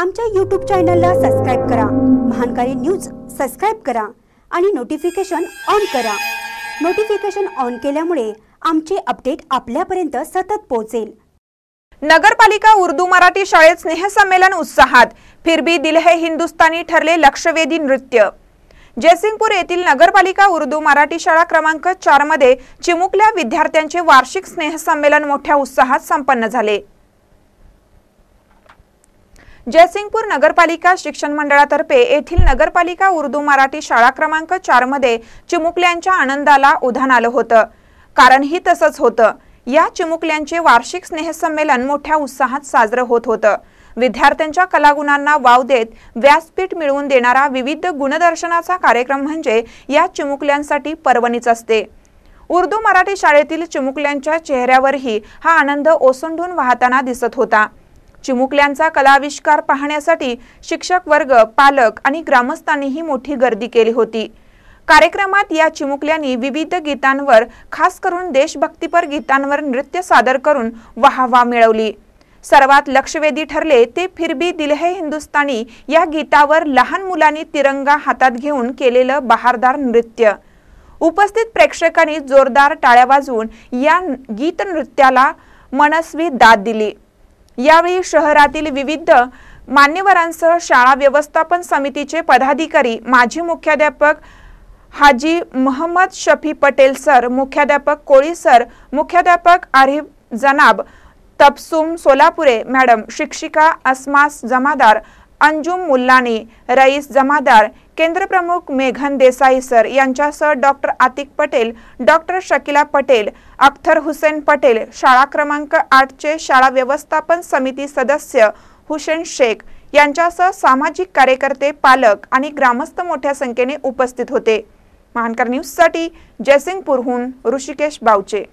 आमच्या यूट्यूब चॅनलला सबस्क्राईब करा महानकारी न्यूज सबस्क्राईब करा आणि नोटिफिकेशन ऑन करा नोटिफिकेशन ऑन केल्यामुळे आमचे अपडेट आपल्यापर्यंत सतत पोहोचेल नगरपालिका उर्दू मराठी शाळेत स्नेहसंमेलन उत्साहात भी दिल है हिंदुस्तानी ठरले लक्षवेधी नृत्य जयसिंगपूर येथील नगरपालिका उर्दू मराठी शाळा क्रमांक चारमध्ये चिमुकल्या विद्यार्थ्यांचे वार्षिक स्नेहसंमेलन मोठ्या उत्साहात संपन्न झाले जयसिंगपूर नगरपालिका शिक्षण मंडळातर्फे येथील नगरपालिका उर्दू मराठी शाळा क्रमांक मध्ये चिमुकल्यांच्या आनंदाला उधाण आलं होतं कारणही तसंच होतं या चिमुकल्यांचे वार्षिक स्नेहसंमेलन मोठ्या उत्साहात साजरं होत होतं विद्यार्थ्यांच्या कलागुणांना वाव देत व्यासपीठ मिळवून देणारा विविध गुणदर्शनाचा कार्यक्रम म्हणजे या चिमुकल्यांसाठी पर्वणीच असते उर्दू मराठी शाळेतील चिमुकल्यांच्या चेहऱ्यावरही हा आनंद ओसंडून वाहताना दिसत होता चिमुकल्यांचा कलाविष्कार पाहण्यासाठी शिक्षक वर्ग पालक आणि ग्रामस्थांनीही मोठी गर्दी केली होती कार्यक्रमात या चिमुकल्यांनी विविध गीतांवर खास करून देशभक्तीपर गीतांवर नृत्य सादर करून वाहवा मिळवली सर्वात लक्षवेधी ठरले ते फिरबी दिलहे हिंदुस्तानी या गीतावर लहान मुलांनी तिरंगा हातात घेऊन केलेलं बहारदार नृत्य उपस्थित प्रेक्षकांनी जोरदार टाळ्या वाजवून या गीत नृत्याला मनस्वी दाद दिली यावेळी शहरातील विविध मान्यवरांसह शाळा व्यवस्थापन समितीचे पदाधिकारी माजी मुख्याध्यापक हाजी महम्मद शफी पटेल सर मुख्याध्यापक कोळी सर मुख्याध्यापक आरिफ जनाब तपसुम सोलापुरे मॅडम शिक्षिका अस्मास जमादार अंजुम मुल्लानी रईस जमादार केंद्रप्रमुख मेघन देसाई सर यांच्यासह डॉक्टर आतिक पटेल डॉक्टर शकिला पटेल अख्तर हुसेन पटेल शाळा क्रमांक आठचे शाळा व्यवस्थापन समिती सदस्य हुसेन शेख यांच्यासह सामाजिक कार्यकर्ते पालक आणि ग्रामस्थ मोठ्या संख्येने उपस्थित होते महानकर न्यूजसाठी जयसिंगपूरहून ऋषिकेश बावचे